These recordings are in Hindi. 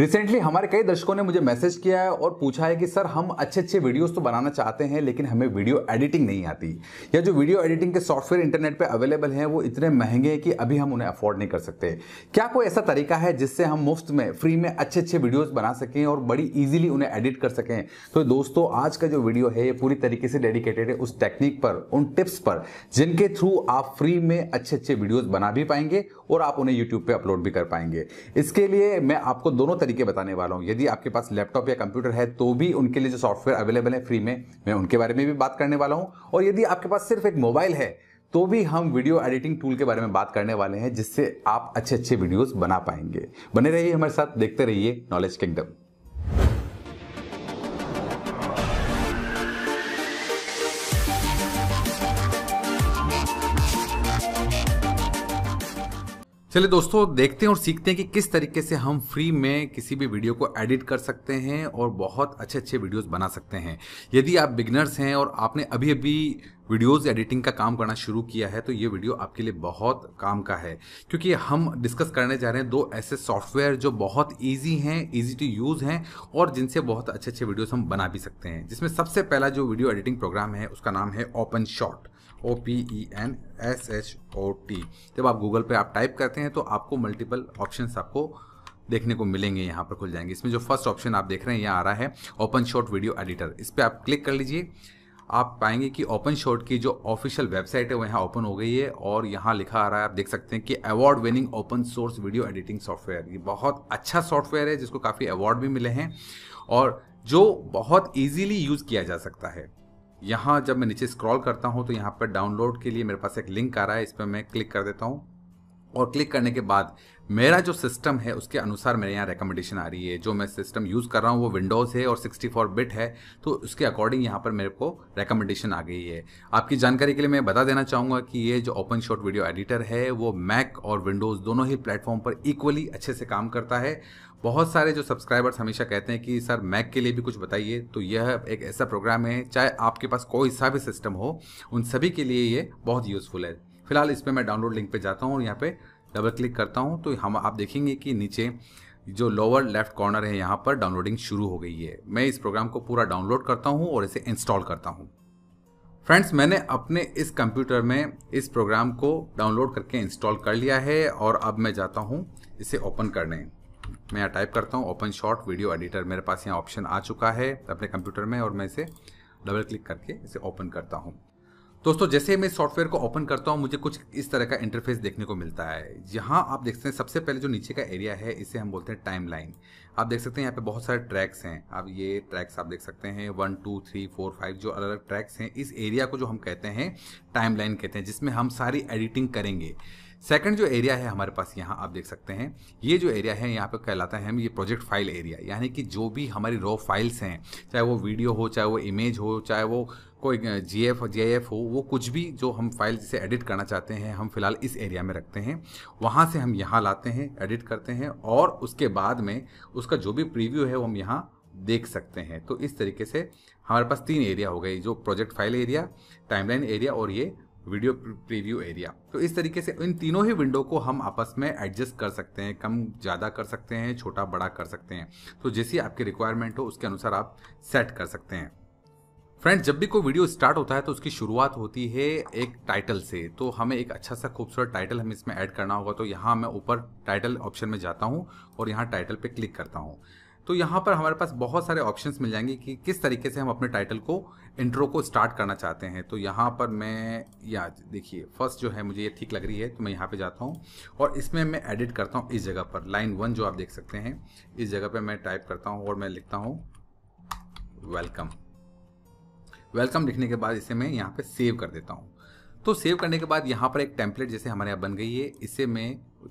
रिसेंटली हमारे कई दर्शकों ने मुझे मैसेज किया है और पूछा है कि सर हम अच्छे अच्छे वीडियोस तो बनाना चाहते हैं लेकिन हमें वीडियो एडिटिंग नहीं आती या जो वीडियो एडिटिंग के सॉफ्टवेयर इंटरनेट पे अवेलेबल हैं वो इतने महंगे हैं कि अभी हम उन्हें अफोर्ड नहीं कर सकते क्या कोई ऐसा तरीका है जिससे हम मुफ्त में फ्री में अच्छे अच्छे वीडियोज़ बना सकें और बड़ी ईजिली उन्हें एडिट कर सकें तो दोस्तों आज का जो वीडियो है ये पूरी तरीके से डेडिकेटेड है उस टेक्निक पर उन टिप्स पर जिनके थ्रू आप फ्री में अच्छे अच्छे वीडियोज़ बना भी पाएंगे और आप उन्हें यूट्यूब पर अपलोड भी कर पाएंगे इसके लिए मैं आपको दोनों तरीके बताने वाला हूँ यदि आपके पास लैपटॉप या कंप्यूटर है तो भी उनके लिए जो सॉफ्टवेयर अवेलेबल है फ्री में मैं उनके बारे में भी बात करने वाला हूँ और यदि आपके पास सिर्फ एक मोबाइल है तो भी हम वीडियो एडिटिंग टूल के बारे में बात करने वाले हैं जिससे आप अच्छे अच्छे वीडियोस बना पाएंगे बने रहिए हमारे साथ देखते रहिए नॉलेज किंगडम चलिए दोस्तों देखते हैं और सीखते हैं कि किस तरीके से हम फ्री में किसी भी वीडियो को एडिट कर सकते हैं और बहुत अच्छे अच्छे वीडियोस बना सकते हैं यदि आप बिगनर्स हैं और आपने अभी अभी वीडियोस एडिटिंग का काम करना शुरू किया है तो ये वीडियो आपके लिए बहुत काम का है क्योंकि हम डिस्कस करने जा रहे हैं दो ऐसे सॉफ्टवेयर जो बहुत ईजी हैं ईजी टू यूज़ हैं और जिनसे बहुत अच्छे अच्छे वीडियोज़ हम बना भी सकते हैं जिसमें सबसे पहला जो वीडियो एडिटिंग प्रोग्राम है उसका नाम है OpenShot O P E N S H O T जब आप गूगल पे आप टाइप करते हैं तो आपको मल्टीपल ऑप्शन आपको देखने को मिलेंगे यहाँ पर खुल जाएंगे इसमें जो फर्स्ट ऑप्शन आप देख रहे हैं यहाँ आ रहा है ओपन शॉट वीडियो एडिटर इस पर आप क्लिक कर लीजिए आप पाएंगे कि ओपन शॉट की जो ऑफिशियल वेबसाइट है वो यहाँ ओपन हो गई है और यहाँ लिखा आ रहा है आप देख सकते हैं कि award winning open source video editing software ये बहुत अच्छा सॉफ्टवेयर है जिसको काफ़ी अवार्ड भी मिले हैं और जो बहुत ईजीली यूज़ किया जा सकता है यहाँ जब मैं नीचे स्क्रॉल करता हूँ तो यहाँ पर डाउनलोड के लिए मेरे पास एक लिंक आ रहा है इस पर मैं क्लिक कर देता हूँ और क्लिक करने के बाद मेरा जो सिस्टम है उसके अनुसार मेरे यहाँ रिकमेंडेशन आ रही है जो मैं सिस्टम यूज़ कर रहा हूँ वो विंडोज़ है और 64 बिट है तो उसके अकॉर्डिंग यहाँ पर मेरे को रिकमेंडेशन आ गई है आपकी जानकारी के लिए मैं बता देना चाहूँगा कि ये जो ओपन शॉट वीडियो एडिटर है वो मैक और विंडोज़ दोनों ही प्लेटफॉर्म पर इक्वली अच्छे से काम करता है बहुत सारे जो सब्सक्राइबर्स हमेशा कहते हैं कि सर मैक के लिए भी कुछ बताइए तो यह एक ऐसा प्रोग्राम है चाहे आपके पास कोई सा भी सिस्टम हो उन सभी के लिए ये बहुत यूज़फुल है फिलहाल इस पर मैं डाउनलोड लिंक पर जाता हूँ और यहाँ पर डबल क्लिक करता हूँ तो हम आप देखेंगे कि नीचे जो लोअर लेफ्ट कॉर्नर है यहाँ पर डाउनलोडिंग शुरू हो गई है मैं इस प्रोग्राम को पूरा डाउनलोड करता हूँ और इसे इंस्टॉल करता हूँ फ्रेंड्स मैंने अपने इस कंप्यूटर में इस प्रोग्राम को डाउनलोड करके इंस्टॉल कर लिया है और अब मैं जाता हूँ इसे ओपन करने मैं यहाँ टाइप करता हूँ ओपन शॉट वीडियो एडिटर मेरे पास यहाँ ऑप्शन आ चुका है अपने कंप्यूटर में और मैं इसे डबल क्लिक करके इसे ओपन करता हूँ दोस्तों जैसे मैं सॉफ्टवेयर को ओपन करता हूँ मुझे कुछ इस तरह का इंटरफेस देखने को मिलता है यहाँ आप देख सकते हैं सबसे पहले जो नीचे का एरिया है इसे हम बोलते हैं टाइम आप देख सकते हैं यहाँ पे बहुत सारे ट्रैक्स हैं अब ये ट्रैक्स आप देख सकते हैं one two three four five जो अलग अलग ट्रैक्स हैं इस एरिया को जो हम कहते हैं टाइम कहते हैं जिसमें हम सारी एडिटिंग करेंगे सेकंड जो एरिया है हमारे पास यहाँ आप देख सकते हैं ये जो एरिया है यहाँ पे कहलाता है हम ये प्रोजेक्ट फाइल एरिया यानी कि जो भी हमारी रॉ फाइल्स हैं चाहे वो वीडियो हो चाहे वो इमेज हो चाहे वो कोई जी एफ जे एफ हो वो कुछ भी जो हम फाइल जिसे एडिट करना चाहते हैं हम फिलहाल इस एरिया में रखते हैं वहाँ से हम यहाँ लाते हैं एडिट करते हैं और उसके बाद में उसका जो भी प्रीव्यू है वो हम यहाँ देख सकते हैं तो इस तरीके से हमारे पास तीन एरिया हो गए जो project file area timeline area और ये वीडियो प्रीव्यू एरिया तो इस तरीके से इन तीनों ही विंडो को हम आपस में एडजस्ट कर सकते हैं कम ज़्यादा कर सकते हैं छोटा बड़ा कर सकते हैं तो जैसी आपकी रिक्वायरमेंट हो उसके अनुसार आप सेट कर सकते हैं फ्रेंड्स जब भी कोई वीडियो स्टार्ट होता है तो उसकी शुरुआत होती है एक टाइटल से तो हमें एक अच्छा सा खूबसूरत टाइटल हमें इसमें ऐड करना होगा तो यहाँ मैं ऊपर टाइटल ऑप्शन में जाता हूँ और यहाँ टाइटल पे क्लिक करता हूँ तो यहाँ पर हमारे पास बहुत सारे ऑप्शंस मिल जाएंगे कि किस तरीके से हम अपने टाइटल को इंट्रो को स्टार्ट करना चाहते हैं तो यहाँ पर मैं या देखिए फर्स्ट जो है मुझे ये ठीक लग रही है तो मैं यहाँ पे जाता हूँ और इसमें मैं एडिट करता हूँ इस जगह पर लाइन वन जो आप देख सकते हैं इस जगह पर मैं टाइप करता हूँ और मैं लिखता हूँ वेलकम वेलकम लिखने के बाद इसे मैं यहाँ पर सेव कर देता हूँ तो सेव करने के बाद यहाँ पर एक टेम्पलेट जैसे हमारे यहाँ बन गई है इसे मैं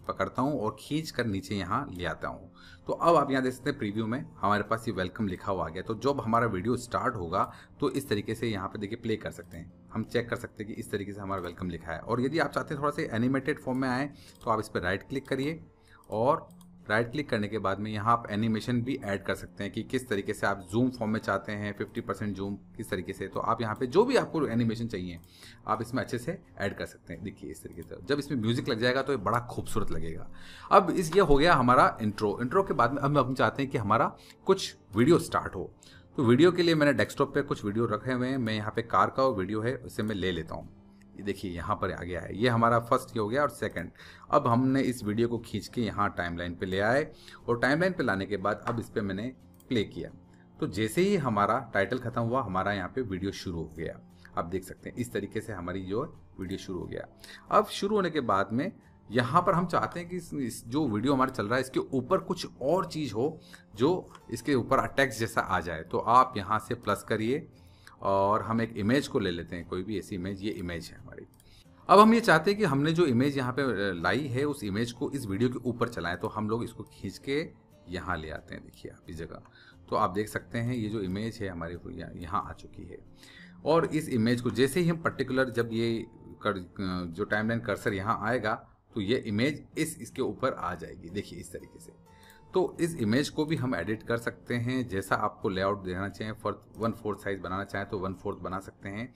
पकड़ता हूँ और खींच कर नीचे यहाँ ले आता हूँ तो अब आप यहाँ देख सकते हैं प्रीव्यू में हमारे पास ये वेलकम लिखा हुआ आ गया तो जब हमारा वीडियो स्टार्ट होगा तो इस तरीके से यहाँ पे देखिए प्ले कर सकते हैं हम चेक कर सकते हैं कि इस तरीके से हमारा वेलकम लिखा है और यदि आप चाहते हैं थोड़ा सा एनिमेटेड फॉर्म में आए तो आप इस पर राइट क्लिक करिए और राइट क्लिक करने के बाद में यहाँ आप एनिमेशन भी ऐड कर सकते हैं कि किस तरीके से आप जूम फॉर्म में चाहते हैं 50 परसेंट जूम किस तरीके से तो आप यहाँ पे जो भी आपको एनिमेशन चाहिए आप इसमें अच्छे से ऐड कर सकते हैं देखिए इस तरीके से जब इसमें म्यूजिक लग जाएगा तो ये बड़ा खूबसूरत लगेगा अब इस ये हो गया हमारा इंट्रो इंट्रो के बाद में अब हम चाहते हैं कि हमारा कुछ वीडियो स्टार्ट हो तो वीडियो के लिए मैंने डेस्कटॉप पर कुछ वीडियो रखे हुए हैं मैं यहाँ पर कार का वीडियो है उसे मैं ले लेता हूँ देखिए यहाँ पर आ गया है ये हमारा फर्स्ट ये हो गया और सेकंड अब हमने इस वीडियो को खींच के यहाँ टाइमलाइन पे ले आए और टाइमलाइन पे लाने के बाद अब इस पर मैंने प्ले किया तो जैसे ही हमारा टाइटल ख़त्म हुआ हमारा यहाँ पे वीडियो शुरू हो गया आप देख सकते हैं इस तरीके से हमारी जो वीडियो शुरू हो गया अब शुरू होने के बाद में यहाँ पर हम चाहते हैं कि इस जो वीडियो हमारा चल रहा है इसके ऊपर कुछ और चीज़ हो जो इसके ऊपर अटैक्स जैसा आ जाए तो आप यहाँ से प्लस करिए और हम एक इमेज को ले लेते हैं कोई भी ऐसी इमेज ये इमेज है हमारी अब हम ये चाहते हैं कि हमने जो इमेज यहाँ पे लाई है उस इमेज को इस वीडियो के ऊपर चलाएं तो हम लोग इसको खींच के यहाँ ले आते हैं देखिए आप इस जगह तो आप देख सकते हैं ये जो इमेज है हमारे यहाँ आ चुकी है और इस इमेज को जैसे ही हम पर्टिकुलर जब ये कर जो टाइमलाइन कर्सर यहाँ आएगा तो ये इमेज इस इसके ऊपर आ जाएगी देखिए इस तरीके से तो इस इमेज को भी हम एडिट कर सकते हैं जैसा आपको लेआउट देना चाहें फॉर वन फोर्थ साइज़ बनाना चाहें तो वन फोर्थ बना सकते हैं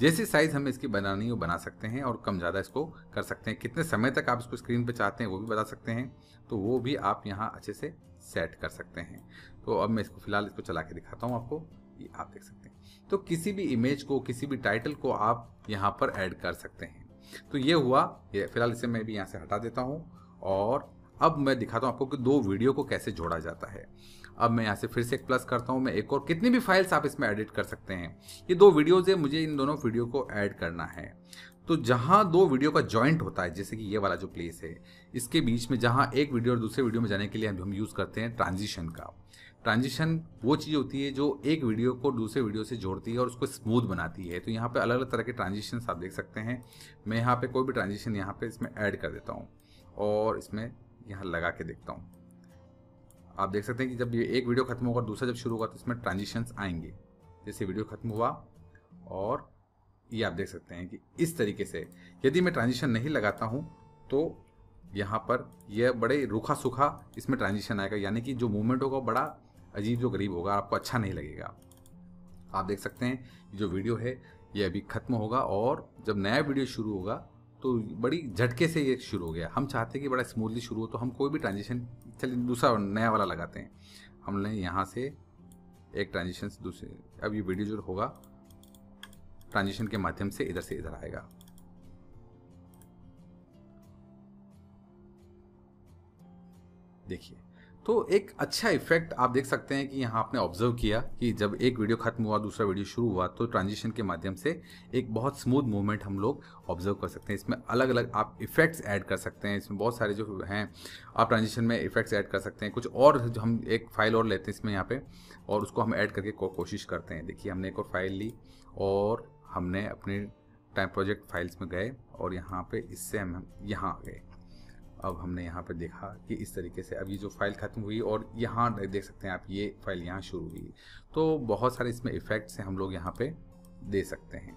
जैसी साइज़ हमें इसकी बनानी हो बना सकते हैं और कम ज़्यादा इसको कर सकते हैं कितने समय तक आप इसको स्क्रीन पर चाहते हैं वो भी बता सकते हैं तो वो भी आप यहाँ अच्छे से सेट कर सकते हैं तो अब मैं इसको फ़िलहाल इसको चला के दिखाता हूँ आपको ये आप देख सकते हैं तो किसी भी इमेज को किसी भी टाइटल को आप यहाँ पर ऐड कर सकते हैं तो ये हुआ ये फिलहाल इसे मैं भी यहाँ से हटा देता हूँ और अब मैं दिखाता हूँ आपको कि दो वीडियो को कैसे जोड़ा जाता है अब मैं यहाँ से फिर से एक प्लस करता हूँ मैं एक और कितनी भी फाइल्स आप इसमें एडिट कर सकते हैं ये दो वीडियोज़ है मुझे इन दोनों वीडियो को ऐड करना है तो जहाँ दो वीडियो का जॉइंट होता है जैसे कि ये वाला जो प्लेस है इसके बीच में जहाँ एक वीडियो और दूसरे वीडियो में जाने के लिए हम यूज़ करते हैं ट्रांजिशन का ट्रांजिशन वो चीज़ होती है जो एक वीडियो को दूसरे वीडियो से जोड़ती है और उसको स्मूथ बनाती है तो यहाँ पे अलग अलग तरह के ट्रांजिशन आप देख सकते हैं मैं यहाँ पे कोई भी ट्रांजिशन यहाँ पे इसमें ऐड कर देता हूँ और इसमें यहाँ लगा के देखता हूँ आप देख सकते हैं कि जब ये एक वीडियो खत्म होगा दूसरा जब शुरू होगा तो इसमें ट्रांजिशंस आएंगे जैसे वीडियो खत्म हुआ और ये आप देख सकते हैं कि इस तरीके से यदि मैं ट्रांजिशन नहीं लगाता हूँ तो यहाँ पर यह बड़े रूखा सूखा इसमें ट्रांजिशन आएगा यानी कि जो मूवमेंट होगा बड़ा अजीब जो गरीब होगा आपको अच्छा नहीं लगेगा आप देख सकते हैं जो वीडियो है ये अभी ख़त्म होगा और जब नया वीडियो शुरू होगा तो बड़ी झटके से ये शुरू हो गया हम चाहते हैं कि बड़ा स्मूथली शुरू हो तो हम कोई भी ट्रांजेक्शन चलिए दूसरा नया वाला लगाते हैं हमने यहाँ से एक ट्रांजेक्शन से दूसरे अब ये वीडियो जो होगा ट्रांजेक्शन के माध्यम से इधर से इधर आएगा देखिए तो एक अच्छा इफेक्ट आप देख सकते हैं कि यहाँ आपने ऑब्जर्व किया कि जब एक वीडियो खत्म हुआ दूसरा वीडियो शुरू हुआ तो ट्रांजिशन के माध्यम से एक बहुत स्मूथ मूवमेंट हम लोग ऑब्जर्व कर सकते हैं इसमें अलग अलग आप इफेक्ट्स ऐड कर सकते हैं इसमें बहुत सारे जो हैं आप ट्रांजिशन में इफेक्ट्स ऐड कर सकते हैं कुछ और जो हम एक फाइल और लेते हैं इसमें यहाँ पर और उसको हम ऐड करके कोशिश करते हैं देखिए हमने एक और फाइल ली और हमने अपने टाइम प्रोजेक्ट फाइल्स में गए और यहाँ पर इससे हम यहाँ आ गए अब हमने यहाँ पर देखा कि इस तरीके से अब ये जो फाइल ख़त्म हुई और यहाँ देख सकते हैं आप ये फाइल यहाँ शुरू हुई तो बहुत सारे इसमें इफ़ेक्ट्स हैं हम लोग यहाँ पे दे सकते हैं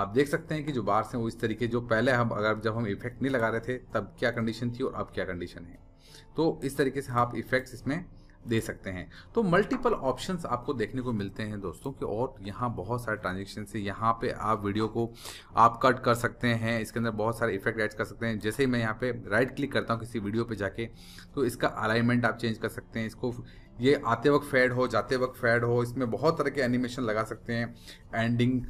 आप देख सकते हैं कि जो बार्स हैं वो इस तरीके जो पहले हम अगर जब हम इफेक्ट नहीं लगा रहे थे तब क्या कंडीशन थी और अब क्या कंडीशन है तो इस तरीके से आप इफेक्ट्स इसमें दे सकते हैं तो मल्टीपल ऑप्शंस आपको देखने को मिलते हैं दोस्तों कि और यहाँ बहुत सारे ट्रांजेक्शन से यहाँ पे आप वीडियो को आप कट कर सकते हैं इसके अंदर बहुत सारे इफेक्ट ऐड कर सकते हैं जैसे ही मैं यहाँ पे राइट क्लिक करता हूँ किसी वीडियो पे जाके तो इसका अलाइनमेंट आप चेंज कर सकते हैं इसको ये आते वक्त फेड हो जाते वक्त फेड हो इसमें बहुत तरह के एनिमेशन लगा सकते हैं एंडिंग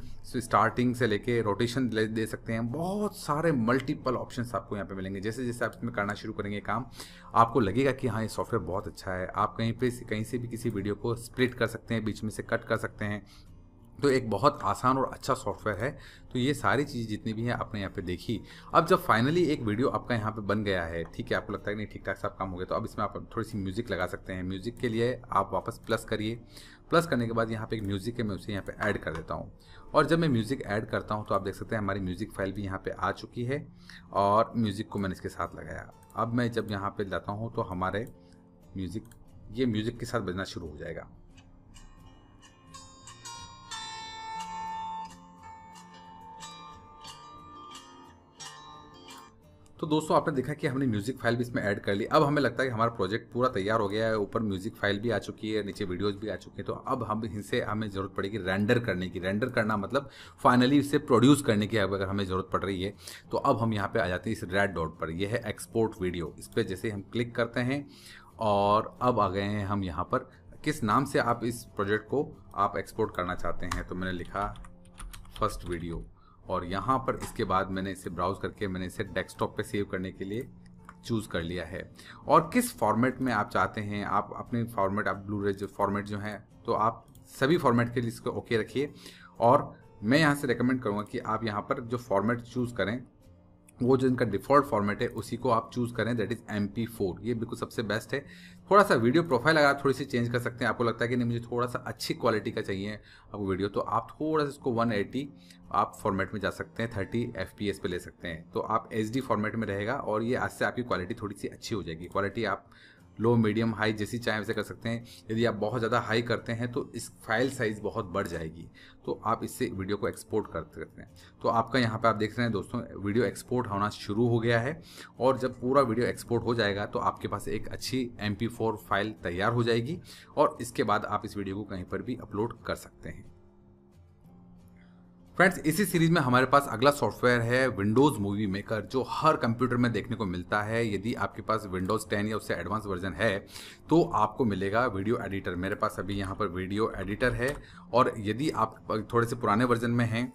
स्टार्टिंग से लेके रोटेशन दे सकते हैं बहुत सारे मल्टीपल ऑप्शंस आपको यहाँ पे मिलेंगे जैसे जैसे आप इसमें करना शुरू करेंगे काम आपको लगेगा कि हाँ ये सॉफ्टवेयर बहुत अच्छा है आप कहीं पर कहीं से भी किसी वीडियो को स्प्लिट कर सकते हैं बीच में से कट कर सकते हैं तो एक बहुत आसान और अच्छा सॉफ्टवेयर है तो ये सारी चीज़ें जितनी भी हैं आपने यहाँ पे देखी अब जब फाइनली एक वीडियो आपका यहाँ पे बन गया है ठीक है आपको लगता है कि नहीं ठीक ठाक सब काम हो गया तो अब इसमें आप थोड़ी सी म्यूज़िक लगा सकते हैं म्यूज़िक के लिए आप वापस प्लस करिए प्लस करने के बाद यहाँ पर एक म्यूज़िक है मैं उसे यहाँ पर ऐड कर देता हूँ और जब मैं म्यूज़िक ऐड करता हूँ तो आप देख सकते हैं हमारी म्यूज़िक फाइल भी यहाँ पर आ चुकी है और म्यूज़िक को मैंने इसके साथ लगाया अब मैं जब यहाँ पर जाता हूँ तो हमारे म्यूज़िक ये म्यूज़िक के साथ बजना शुरू हो जाएगा तो दोस्तों आपने देखा कि हमने म्यूजिक फाइल भी इसमें ऐड कर ली अब हमें लगता है कि हमारा प्रोजेक्ट पूरा तैयार हो गया है ऊपर म्यूजिक फाइल भी आ चुकी है नीचे वीडियोज भी आ चुकी है तो अब हम इनसे हमें जरूरत पड़ेगी रेंडर करने की रेंडर करना मतलब फाइनली इसे प्रोड्यूस करने की अगर हमें जरूरत पड़ रही है तो अब हम यहाँ पर आ जाते हैं इस रेड डॉट पर यह है एक्सपोर्ट वीडियो इस पर जैसे हम क्लिक करते हैं और अब आ गए हैं हम यहाँ पर किस नाम से आप इस प्रोजेक्ट को आप एक्सपोर्ट करना चाहते हैं तो मैंने लिखा फर्स्ट वीडियो और यहाँ पर इसके बाद मैंने इसे ब्राउज करके मैंने इसे डेस्कटॉप पे सेव करने के लिए चूज़ कर लिया है और किस फॉर्मेट में आप चाहते हैं आप अपने फॉर्मेट आप ब्लू रेज फॉर्मेट जो है तो आप सभी फॉर्मेट के लिए इसको ओके रखिए और मैं यहाँ से रिकमेंड करूँगा कि आप यहाँ पर जो फॉर्मेट चूज़ करें वो जो इनका डिफ़ॉल्ट फॉर्मेट है उसी को आप चूज़ करें that is M P four ये बिल्कुल सबसे बेस्ट है थोड़ा सा वीडियो प्रोफाइल अगर आप थोड़ी सी चेंज कर सकते हैं आपको लगता है कि नहीं मुझे थोड़ा सा अच्छी क्वालिटी का चाहिए आपको वीडियो तो आप थोड़ा सा इसको 180 आप फॉर्मेट में जा सकते हैं 30 एफ पे ले सकते हैं तो आप एच फॉर्मेट में रहेगा और ये आज से आपकी क्वालिटी थोड़ी सी अच्छी हो जाएगी क्वालिटी आप लो मीडियम हाई जैसी चाहे वैसे कर सकते हैं यदि आप बहुत ज़्यादा हाई करते हैं तो इस फाइल साइज़ बहुत बढ़ जाएगी तो आप इससे वीडियो को एक्सपोर्ट कर सकते हैं तो आपका यहाँ पर आप देख रहे हैं दोस्तों वीडियो एक्सपोर्ट होना शुरू हो गया है और जब पूरा वीडियो एक्सपोर्ट हो जाएगा तो आपके पास एक अच्छी एम फाइल तैयार हो जाएगी और इसके बाद आप इस वीडियो को कहीं पर भी अपलोड कर सकते हैं फ्रेंड्स इसी सीरीज में हमारे पास अगला सॉफ्टवेयर है विंडोज़ मूवी मेकर जो हर कंप्यूटर में देखने को मिलता है यदि आपके पास विंडोज़ 10 या उससे एडवांस वर्जन है तो आपको मिलेगा वीडियो एडिटर मेरे पास अभी यहाँ पर वीडियो एडिटर है और यदि आप थोड़े से पुराने वर्जन में हैं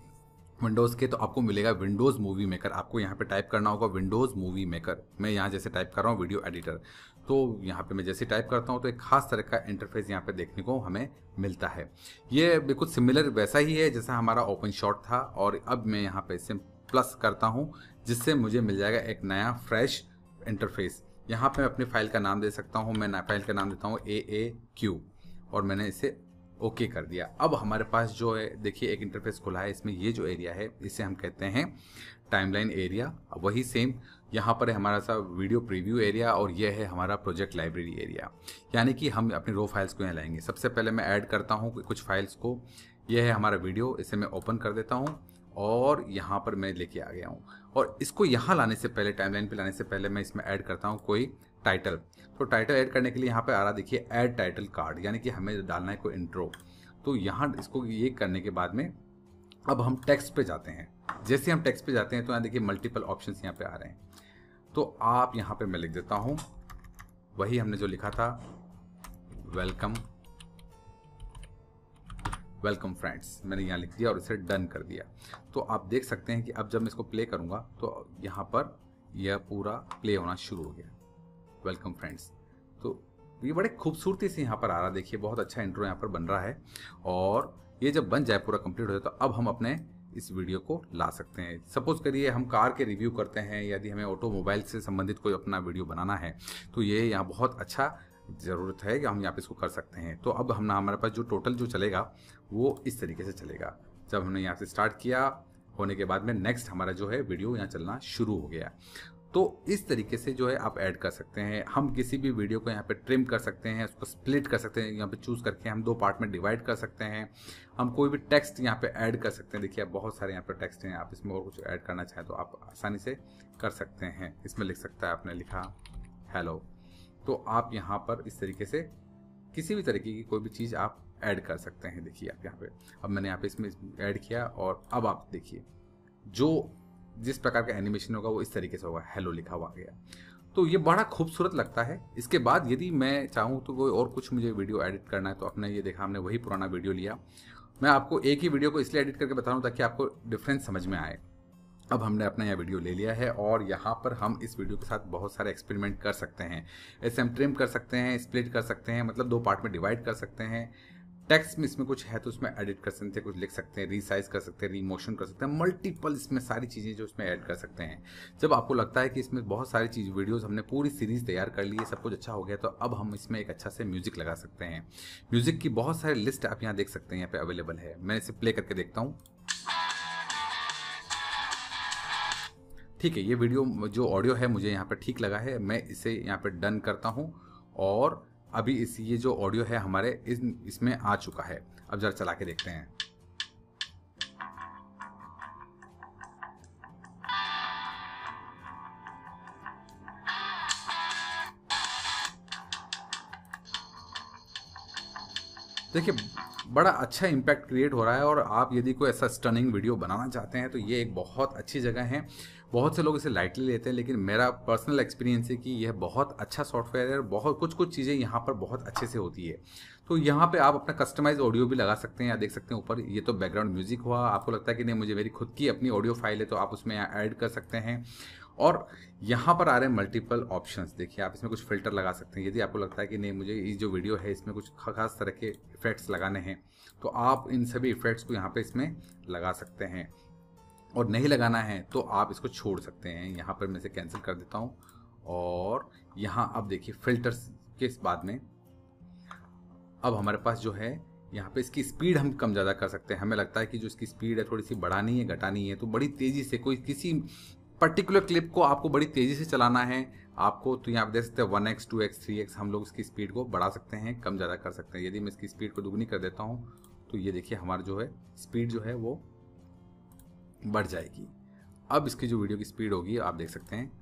विंडोज़ के तो आपको मिलेगा विंडोज़ मूवी मेकर आपको यहाँ पे टाइप करना होगा विंडोज़ मूवी मेकर मैं यहाँ जैसे टाइप कर रहा हूँ वीडियो एडिटर तो यहाँ पे मैं जैसे टाइप करता हूँ तो एक खास तरह का इंटरफेस यहाँ पे देखने को हमें मिलता है ये बिल्कुल सिमिलर वैसा ही है जैसा हमारा ओपन शॉट था और अब मैं यहाँ पे इसे प्लस करता हूँ जिससे मुझे मिल जाएगा एक नया फ्रेश इंटरफेस यहाँ पर मैं अपनी फाइल का नाम दे सकता हूँ मैं फाइल का नाम देता हूँ ए ए क्यू और मैंने इसे ओके कर दिया अब हमारे पास जो है देखिए एक इंटरफेस खुला है इसमें ये जो एरिया है इसे हम कहते हैं टाइमलाइन एरिया वही सेम यहाँ पर है हमारा सा वीडियो प्रीव्यू एरिया और यह है हमारा प्रोजेक्ट लाइब्रेरी एरिया यानी कि हम अपनी रो फाइल्स को यहाँ लाएंगे सबसे पहले मैं ऐड करता हूँ कुछ फाइल्स को यह है हमारा वीडियो इसे मैं ओपन कर देता हूँ और यहाँ पर मैं लेके आ गया हूँ और इसको यहाँ लाने से पहले टाइमलाइन पे लाने से पहले मैं इसमें ऐड करता हूँ कोई टाइटल तो टाइटल ऐड करने के लिए यहाँ पे आ रहा देखिए ऐड टाइटल कार्ड यानी कि हमें डालना है कोई इंट्रो तो यहाँ इसको ये करने के बाद में अब हम टेक्स्ट पे जाते हैं जैसे हम टेक्स्ट पे जाते हैं तो यहाँ देखिए मल्टीपल ऑप्शन यहाँ पे आ रहे हैं तो आप यहाँ पे मैं लिख देता हूँ वही हमने जो लिखा था वेलकम वेलकम फ्रेंड्स मैंने यहाँ लिख दिया और इसे डन कर दिया तो आप देख सकते हैं कि अब जब मैं इसको प्ले करूँगा तो यहाँ पर यह पूरा प्ले होना शुरू हो गया वेलकम फ्रेंड्स तो ये बड़े खूबसूरती से यहाँ पर आ रहा देखिए बहुत अच्छा इंट्रो यहाँ पर बन रहा है और ये जब बन जाए पूरा कंप्लीट हो जाए तो अब हम अपने इस वीडियो को ला सकते हैं सपोज करिए हम कार के रिव्यू करते हैं यदि हमें ऑटोमोबाइल से संबंधित कोई अपना वीडियो बनाना है तो ये यहाँ बहुत अच्छा ज़रूरत है कि हम यहाँ पे इसको कर सकते हैं तो अब हम हमारे पास जो टोटल जो चलेगा वो इस तरीके से चलेगा जब हमने यहाँ से स्टार्ट किया होने के बाद में नेक्स्ट हमारा जो है वीडियो यहाँ चलना शुरू हो गया तो इस तरीके से जो है आप ऐड कर सकते हैं हम किसी भी वीडियो को यहाँ पे ट्रिम कर सकते हैं उसको स्प्लिट कर सकते हैं यहाँ पे चूज़ करके हम दो पार्ट में डिवाइड कर सकते हैं हम कोई भी टेक्स्ट यहाँ पे ऐड कर सकते हैं देखिए आप बहुत सारे यहाँ पे टेक्स्ट हैं आप इसमें और कुछ ऐड करना चाहें तो आप आसानी से कर सकते हैं इसमें लिख सकता है आपने लिखा हैलो तो आप यहाँ पर इस तरीके से किसी भी तरीके की कोई भी चीज़ आप ऐड कर सकते हैं देखिए आप यहाँ पे अब मैंने यहाँ पे इसमें ऐड किया और अब आप देखिए जो जिस प्रकार का एनिमेशन होगा वो इस तरीके से होगा हेलो लिखा हुआ गया तो ये बड़ा खूबसूरत लगता है इसके बाद यदि मैं चाहूँ तो कोई और कुछ मुझे वीडियो एडिट करना है तो अपने ये देखा हमने वही पुराना वीडियो लिया मैं आपको एक ही वीडियो को इसलिए एडिट करके बता रहा हूँ ताकि आपको डिफरेंस समझ में आए अब हमने अपना यह वीडियो ले लिया है और यहाँ पर हम इस वीडियो के साथ बहुत सारे एक्सपेरिमेंट कर सकते हैं ऐसे हम ट्रिम कर सकते हैं स्प्लिट कर सकते हैं मतलब दो पार्ट में डिवाइड कर सकते हैं टेक्स्ट में इसमें कुछ है तो उसमें एडिट कर सकते हैं कुछ लिख सकते हैं रिसाइज कर सकते हैं रीमोशन कर सकते हैं मल्टीपल इसमें सारी चीज़ें जो इसमें ऐड कर सकते हैं जब आपको लगता है कि इसमें बहुत सारी चीज़ वीडियोस हमने पूरी सीरीज़ तैयार कर ली है सब कुछ अच्छा हो गया तो अब हम इसमें एक अच्छा से म्यूज़िक लगा सकते हैं म्यूज़िक की बहुत सारी लिस्ट आप यहाँ देख सकते हैं यहाँ पर अवेलेबल है मैं इसे प्ले करके देखता हूँ ठीक है ये वीडियो जो ऑडियो है मुझे यहाँ पर ठीक लगा है मैं इसे यहाँ पर डन करता हूँ और अभी इस ये जो ऑडियो है हमारे इस इसमें आ चुका है अब जरा चला के देखते हैं देखिए बड़ा अच्छा इम्पैक्ट क्रिएट हो रहा है और आप यदि कोई ऐसा स्टनिंग वीडियो बनाना चाहते हैं तो ये एक बहुत अच्छी जगह है बहुत से लोग इसे लाइटली लेते हैं लेकिन मेरा पर्सनल एक्सपीरियंस है कि यह बहुत अच्छा सॉफ्टवेयर है और बहुत कुछ कुछ चीज़ें यहाँ पर बहुत अच्छे से होती है तो यहाँ पे आप अपना कस्टमाइज ऑडियो भी लगा सकते हैं या देख सकते हैं ऊपर ये तो बैकग्राउंड म्यूजिक हुआ आपको लगता है कि नहीं मुझे मेरी खुद की अपनी ऑडियो फाइल है तो आप उसमें ऐड कर सकते हैं और यहाँ पर आ रहे हैं मल्टीपल ऑप्शंस देखिए आप इसमें कुछ फिल्टर लगा सकते हैं यदि आपको लगता है कि नहीं मुझे ये जो वीडियो है इसमें कुछ खास तरह के इफेक्ट्स लगाने हैं तो आप इन सभी इफेक्ट्स को यहाँ पे इसमें लगा सकते हैं और नहीं लगाना है तो आप इसको छोड़ सकते हैं यहाँ पर मैं इसे कैंसिल कर देता हूँ और यहाँ अब देखिए फिल्टर्स के बाद में अब हमारे पास जो है यहाँ पे इसकी स्पीड हम कम ज़्यादा कर सकते हैं हमें लगता है कि जो इसकी स्पीड है थोड़ी सी बढ़ानी है घटानी है तो बड़ी तेज़ी से कोई किसी पर्टिकुलर क्लिप को आपको बड़ी तेज़ी से चलाना है आपको तो यहाँ आप देख सकते हैं one X two X three X हम लोग इसकी स्पीड को बढ़ा सकते हैं कम ज़्यादा कर सकते हैं यदि मैं इसकी स्पीड को दुगनी कर देता हूँ तो ये देखिए हमारा जो है स्पीड जो है वो बढ़ जाएगी अब इसकी जो वीडियो की स्पीड होगी आप देख सकते हैं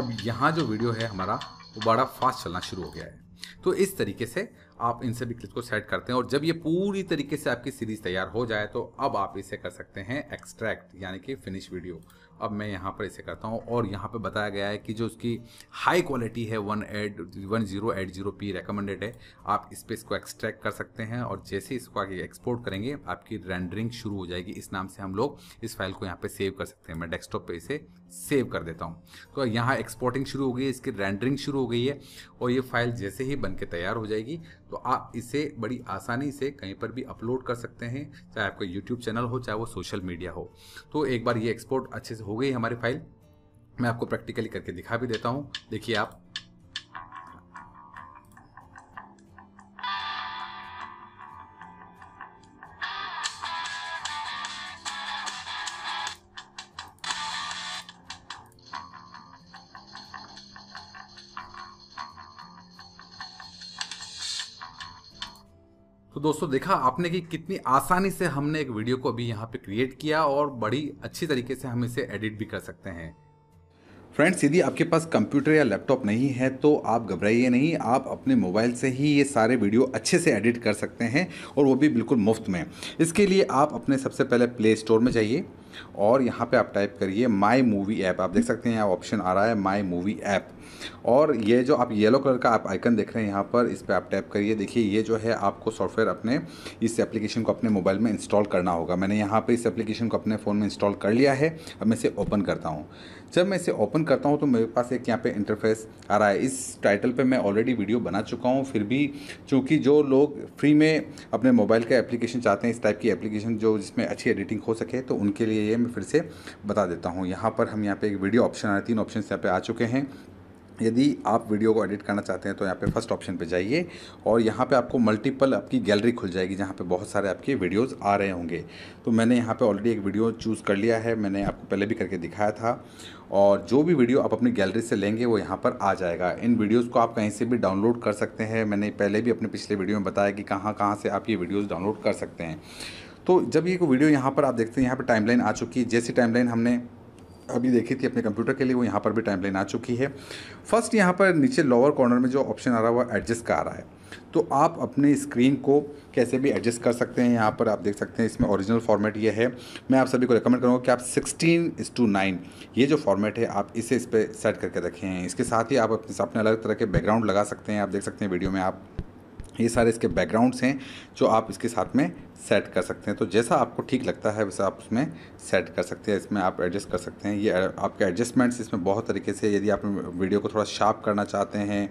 अब यहाँ जो वीडियो है हमारा वो बड़ा फास्ट चलना शुरू हो गया है तो इस तरीके से आप इन सभी क्लिप्स को सेट करते हैं और जब ये पूरी तरीके से आपकी सीरीज तैयार हो जाए तो अब आप इसे कर सकते हैं एक्सट्रैक्ट यानी कि फिनिश वीडियो अब मैं यहाँ पर इसे करता हूँ और यहाँ पे बताया गया है कि जो उसकी हाई क्वालिटी है one add one zero eight zero P recommended है आप इस पर इसको एक्सट्रैक्ट कर सकते हैं और जैसे इसको आगे एक्सपोर्ट करेंगे आपकी रेंडरिंग शुरू हो जाएगी इस नाम से हम लोग इस फाइल को यहाँ पर सेव कर सकते हैं मैं डेस्कटॉप पर इसे सेव कर देता हूँ तो यहाँ एक्सपोर्टिंग शुरू हो गई है इसकी रेंडरिंग शुरू हो गई है और ये फाइल जैसे ही बन के तैयार हो जाएगी तो आप इसे बड़ी आसानी से कहीं पर भी अपलोड कर सकते हैं चाहे आपका यूट्यूब चैनल हो चाहे वो सोशल मीडिया हो तो एक बार ये एक्सपोर्ट अच्छे से हो हो गई हमारी फाइल मैं आपको प्रैक्टिकली करके दिखा भी देता हूँ देखिए आप दोस्तों देखा आपने कि कितनी आसानी से हमने एक वीडियो को अभी यहाँ पे क्रिएट किया और बड़ी अच्छी तरीके से हम इसे एडिट भी कर सकते हैं फ्रेंड्स यदि आपके पास कंप्यूटर या लैपटॉप नहीं है तो आप घबराइए नहीं आप अपने मोबाइल से ही ये सारे वीडियो अच्छे से एडिट कर सकते हैं और वो भी बिल्कुल मुफ्त में इसके लिए आप अपने सबसे पहले प्ले स्टोर में जाइए और यहाँ पे आप टाइप करिए माई मूवी ऐप आप देख सकते हैं यहाँ ऑप्शन आ रहा है माई मूवी ऐप और ये जो आप येलो कलर का आप आइकन देख रहे हैं यहाँ पर इस पर आप टाइप करिए देखिए ये जो है आपको सॉफ्टवेयर अपने इस एप्लीकेशन को अपने मोबाइल में इंस्टॉल करना होगा मैंने यहाँ पर इस एप्लीकेशन को अपने फ़ोन में इंस्टॉल कर लिया है अब मैं इसे ओपन करता हूँ जब मैं इसे ओपन करता हूँ तो मेरे पास एक यहाँ पे इंटरफेस आ रहा है इस टाइटल पे मैं ऑलरेडी वीडियो बना चुका हूँ फिर भी चूँकि जो लोग फ्री में अपने मोबाइल का एप्लीकेशन चाहते हैं इस टाइप की एप्लीकेशन जो जिसमें अच्छी एडिटिंग हो सके तो उनके लिए ये मैं फिर से बता देता हूँ यहाँ पर हम यहाँ पर एक वीडियो ऑप्शन आ रहा है तीन ऑप्शन यहाँ पर आ चुके हैं यदि आप वीडियो को एडिट करना चाहते हैं तो यहाँ पे फर्स्ट ऑप्शन पे जाइए और यहाँ पे आपको मल्टीपल आपकी गैलरी खुल जाएगी जहाँ पे बहुत सारे आपके वीडियोस आ रहे होंगे तो मैंने यहाँ पे ऑलरेडी एक वीडियो चूज़ कर लिया है मैंने आपको पहले भी करके दिखाया था और जो भी वीडियो आप अपनी गैलरी से लेंगे वो यहाँ पर आ जाएगा इन वीडियोज़ को आप कहीं से भी डाउनलोड कर सकते हैं मैंने पहले भी अपने पिछले वीडियो में बताया कि कहाँ कहाँ से आप ये वीडियोज़ डाउनलोड कर सकते हैं तो जब ये वीडियो यहाँ पर आप देखते हैं यहाँ पर टाइमलाइन आ चुकी है जैसी टाइमलाइन हमने अभी देखी थी अपने कंप्यूटर के लिए वो यहाँ पर भी टाइम आ चुकी है फर्स्ट यहाँ पर नीचे लोअर कॉर्नर में जो ऑप्शन आ रहा है वो एडजस्ट का आ रहा है तो आप अपने स्क्रीन को कैसे भी एडजस्ट कर सकते हैं यहाँ पर आप देख सकते हैं इसमें ओरिजिनल फॉर्मेट ये है मैं आप सभी को रिकमेंड करूँगा कि आप सिक्सटीन इस टू नाइन ये जो फॉर्मेट है आप इसे इस पर सेट करके रखें इसके साथ ही आप अपने अलग तरह के बैकग्राउंड लगा सकते हैं आप देख सकते हैं वीडियो में आप ये सारे इसके बैकग्राउंड्स हैं जो आप इसके साथ में सेट कर सकते हैं तो जैसा आपको ठीक लगता है वैसा आप उसमें सेट कर सकते हैं इसमें आप एडजस्ट कर सकते हैं ये आपके एडजस्टमेंट्स इसमें बहुत तरीके से यदि आप वीडियो को थोड़ा शार्प करना चाहते हैं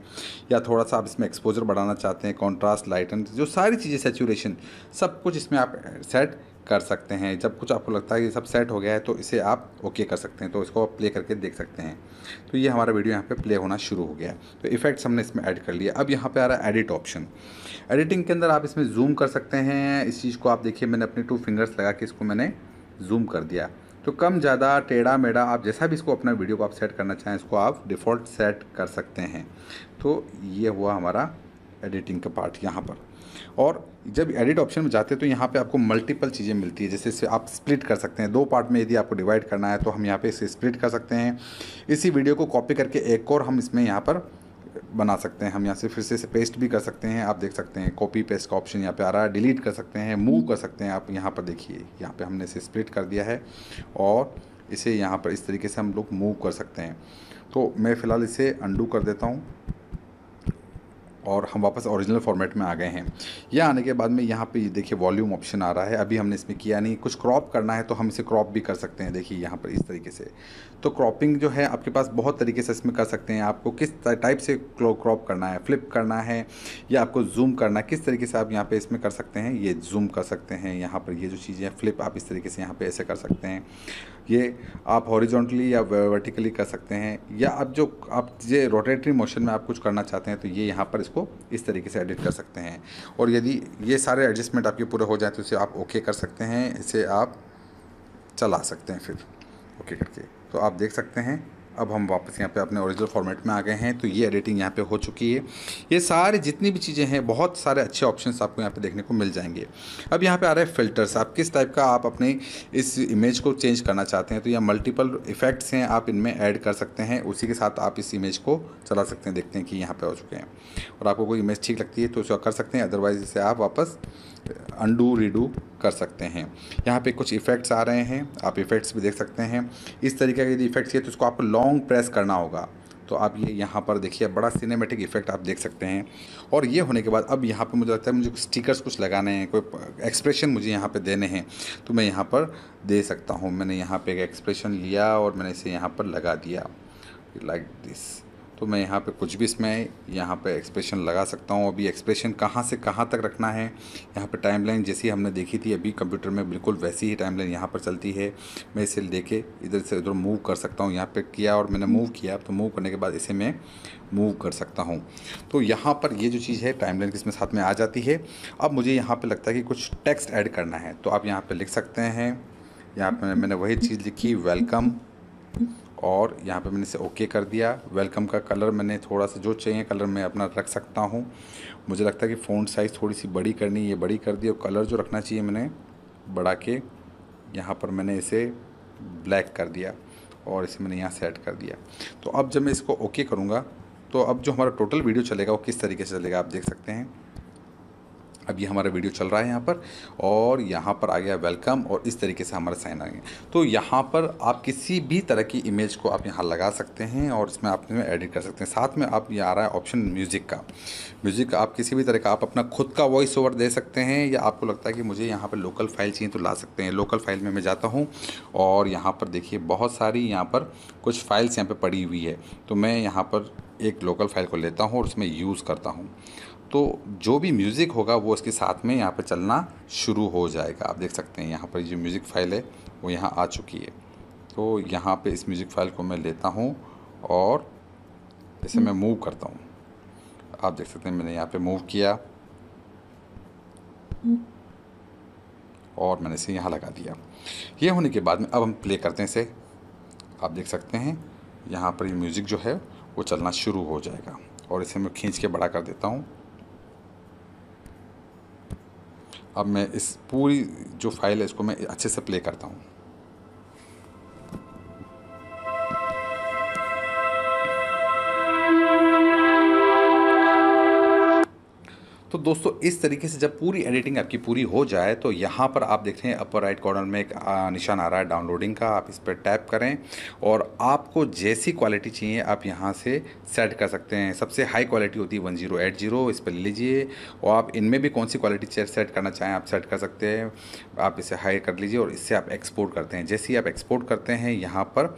या थोड़ा सा आप इसमें एक्सपोजर बढ़ाना चाहते हैं कॉन्ट्रास्ट लाइटन जो सारी चीज़ें सेचुरेशन सब कुछ इसमें आप सेट कर सकते हैं जब कुछ आपको लगता है कि सब सेट हो गया है तो इसे आप ओके कर सकते हैं तो इसको आप प्ले करके देख सकते हैं तो ये हमारा वीडियो यहाँ पे प्ले होना शुरू हो गया तो इफेक्ट्स हमने इसमें ऐड कर लिया अब यहाँ पे आ रहा है एडिट ऑप्शन एडिटिंग के अंदर आप इसमें जूम कर सकते हैं इस चीज़ को आप देखिए मैंने अपने टू फिंगर्स लगा के इसको मैंने जूम कर दिया तो कम ज़्यादा टेढ़ा मेढ़ा आप जैसा भी इसको अपना वीडियो को आप सेट करना चाहें इसको आप डिफ़ॉल्ट सेट कर सकते हैं तो ये हुआ हमारा एडिटिंग का पार्ट यहाँ पर और जब एडिट ऑप्शन में जाते हैं तो यहाँ पे आपको मल्टीपल चीज़ें मिलती है जैसे इसे आप स्प्लिट कर सकते हैं दो पार्ट में यदि आपको डिवाइड करना है तो हम यहाँ पे इसे स्प्लिट कर सकते हैं इसी वीडियो को कॉपी करके एक और हम इसमें यहाँ पर बना सकते हैं हम यहाँ से फिर से इसे पेस्ट भी कर सकते हैं आप देख सकते हैं कॉपी पेस्ट का ऑप्शन यहाँ पर आ रहा है डिलीट कर सकते हैं मूव कर सकते हैं आप यहाँ पर देखिए यहाँ पर हमने इसे स्प्लिट कर दिया है और इसे यहाँ पर इस तरीके से हम लोग मूव कर सकते हैं तो मैं फ़िलहाल इसे अंडू कर देता हूँ और हम वापस ओरिजिनल फॉर्मेट में आ गए हैं यह आने के बाद में यहाँ पे देखिए वॉल्यूम ऑप्शन आ रहा है अभी हमने इसमें किया नहीं कुछ क्रॉप करना है तो हम इसे क्रॉप भी कर सकते हैं देखिए यहाँ पर इस तरीके से तो क्रॉपिंग जो है आपके पास बहुत तरीके से इसमें कर सकते हैं आपको किस टाइप से क्रॉप करना है फ्लिप करना है या आपको जूम करना है किस तरीके से आप यहाँ पर इसमें कर सकते हैं ये जूम कर सकते हैं यहाँ पर ये जो चीज़ें हैं फ्लिप आप इस तरीके से यहाँ पर ऐसे कर सकते हैं ये आप हॉरिजॉन्टली या वर्टिकली कर सकते हैं या आप जो आप ये रोटेटरी मोशन में आप कुछ करना चाहते हैं तो ये यहाँ पर इसको इस तरीके से एडिट कर सकते हैं और यदि ये सारे एडजस्टमेंट आपके पूरे हो जाए तो इसे आप ओके कर सकते हैं इसे आप चला सकते हैं फिर ओके करके तो आप देख सकते हैं अब हम वापस यहाँ पे अपने ओरिजिनल फॉर्मेट में आ गए हैं तो ये एडिटिंग यहाँ पे हो चुकी है ये सारे जितनी भी चीज़ें हैं बहुत सारे अच्छे ऑप्शंस आपको यहाँ पे देखने को मिल जाएंगे अब यहाँ पे आ रहे हैं फ़िल्टर्स आप किस टाइप का आप अपने इस इमेज को चेंज करना चाहते हैं तो यहाँ मल्टीपल इफ़ेक्ट्स हैं आप इनमें ऐड कर सकते हैं उसी के साथ आप इस इमेज को चला सकते हैं देखते हैं कि यहाँ पर हो चुके हैं और आपको कोई इमेज ठीक लगती है तो उसको कर सकते हैं अदरवाइज़ इसे आप वापस अंडू रीडू कर सकते हैं यहाँ पे कुछ इफ़ेक्ट्स आ रहे हैं आप इफ़ेक्ट्स भी देख सकते हैं इस तरीके के यदि इफ़ेक्ट्स है तो इसको आपको लॉन्ग प्रेस करना होगा तो आप ये यहाँ पर देखिए बड़ा सिनेमेटिक इफेक्ट आप देख सकते हैं और ये होने के बाद अब यहाँ पे मुझे लगता है मुझे स्टिकर्स कुछ लगाने हैं कोई एक्सप्रेशन मुझे यहाँ पे देने हैं तो मैं यहाँ पर दे सकता हूँ मैंने यहाँ पे एक एक्सप्रेशन लिया और मैंने इसे यहाँ पर लगा दिया लाइक like दिस तो मैं यहाँ पे कुछ भी इसमें यहाँ पे एक्सप्रेशन लगा सकता हूँ अभी एक्सप्रेशन कहाँ से कहाँ तक रखना है यहाँ पे टाइमलाइन जैसी हमने देखी थी अभी कंप्यूटर में बिल्कुल वैसी ही टाइमलाइन यहाँ पर चलती है मैं इसे लेके इधर से उधर मूव कर सकता हूँ यहाँ पे किया और मैंने मूव किया तो मूव करने के बाद इसे मैं मूव कर सकता हूँ तो यहाँ पर ये जो चीज़ है टाइम लाइन इसमें साथ में आ जाती है अब मुझे यहाँ पर लगता है कि कुछ टेक्स्ट ऐड करना है तो आप यहाँ पर लिख सकते हैं यहाँ पर मैंने वही चीज़ लिखी वेलकम और यहाँ पे मैंने इसे ओके कर दिया वेलकम का कलर मैंने थोड़ा सा जो चाहिए कलर मैं अपना रख सकता हूँ मुझे लगता है कि फ़ोन साइज़ थोड़ी सी बड़ी करनी ये बड़ी कर दी और कलर जो रखना चाहिए मैंने बढ़ा के यहाँ पर मैंने इसे ब्लैक कर दिया और इसे मैंने यहाँ सेट कर दिया तो अब जब मैं इसको ओके करूँगा तो अब जो हमारा टोटल वीडियो चलेगा वो किस तरीके से चलेगा आप देख सकते हैं अब ये हमारा वीडियो चल रहा है यहाँ पर और यहाँ पर आ गया वेलकम और इस तरीके से हमारा साइन आ गया तो यहाँ पर आप किसी भी तरह की इमेज को आप यहाँ लगा सकते हैं और इसमें आप इसमें एडिट कर सकते हैं साथ में आप ये आ रहा है ऑप्शन म्यूज़िक का म्यूज़िक आप किसी भी तरह का आप अपना खुद का वॉइस ओवर दे सकते हैं या आपको लगता है कि मुझे यहाँ पर लोकल फाइल चाहिए तो ला सकते हैं लोकल फाइल में मैं जाता हूँ और यहाँ पर देखिए बहुत सारी यहाँ पर कुछ फाइल्स यहाँ पर पड़ी हुई है तो मैं यहाँ पर एक लोकल फाइल को लेता हूँ और उसमें यूज़ करता हूँ तो जो भी म्यूज़िक होगा वो उसके साथ में यहाँ पर चलना शुरू हो जाएगा आप देख सकते हैं यहाँ पर जो म्यूज़िक फाइल है वो यहाँ आ चुकी है तो यहाँ पे इस म्यूज़िक फाइल को मैं लेता हूँ और इसे मैं मूव करता हूँ आप देख सकते हैं मैंने यहाँ पे मूव किया और मैंने इसे यहाँ लगा दिया ये होने के बाद में अब हम प्ले करते हैं इसे आप देख सकते हैं यहाँ पर ये म्यूज़िक जो है वो चलना शुरू हो जाएगा और इसे मैं खींच के बड़ा कर देता हूँ अब मैं इस पूरी जो फाइल है इसको मैं अच्छे से प्ले करता हूँ तो दोस्तों इस तरीके से जब पूरी एडिटिंग आपकी पूरी हो जाए तो यहाँ पर आप देख रहे हैं अपर राइट कॉर्नर में एक निशान आ रहा है डाउनलोडिंग का आप इस पर टैप करें और आपको जैसी क्वालिटी चाहिए आप यहाँ से सेट कर सकते हैं सबसे हाई क्वालिटी होती है वन जीरो एट जीरो इस पर लीजिए और आप इनमें भी कौन सी क्वालिटी सेट करना चाहें आप सेट कर सकते हैं आप इसे हाई कर लीजिए और इससे आप एक्सपोर्ट करते हैं जैसे ही आप एक्सपोर्ट करते हैं यहाँ पर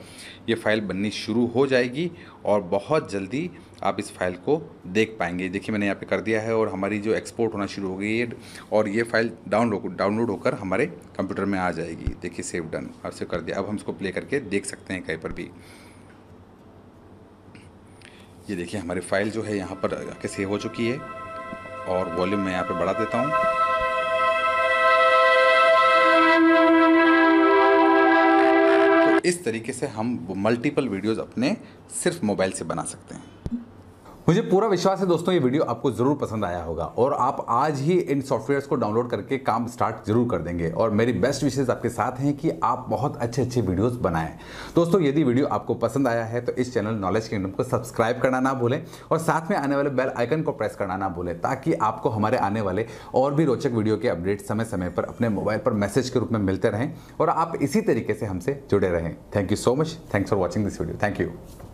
ये फाइल बननी शुरू हो जाएगी और बहुत जल्दी आप इस फाइल को देख पाएंगे देखिए मैंने यहाँ पे कर दिया है और हमारी जो एक्सपोर्ट होना शुरू हो गई है और ये फाइल डाउनलोड डाउनलोड होकर हमारे कंप्यूटर में आ जाएगी देखिए सेव डन अब से कर दिया अब हम इसको प्ले करके देख सकते हैं कहीं पर भी ये देखिए हमारी फाइल जो है यहाँ पर आके सेव हो चुकी है और वॉल्यूम मैं यहाँ पर बढ़ा देता हूँ तो इस तरीके से हम मल्टीपल वीडियोस अपने सिर्फ मोबाइल से बना सकते हैं मुझे पूरा विश्वास है दोस्तों ये वीडियो आपको ज़रूर पसंद आया होगा और आप आज ही इन सॉफ्टवेयर्स को डाउनलोड करके काम स्टार्ट जरूर कर देंगे और मेरी बेस्ट विशेष आपके साथ हैं कि आप बहुत अच्छे अच्छे वीडियोस बनाएं दोस्तों यदि वीडियो आपको पसंद आया है तो इस चैनल नॉलेज किंगडम को सब्सक्राइब करना ना भूलें और साथ में आने वाले बेल आइकन को प्रेस करना ना भूलें ताकि आपको हमारे आने वाले और भी रोचक वीडियो के अपडेट समय समय पर अपने मोबाइल पर मैसेज के रूप में मिलते रहें और आप इसी तरीके से हमसे जुड़े रहें thank you so much thanks for watching this video thank you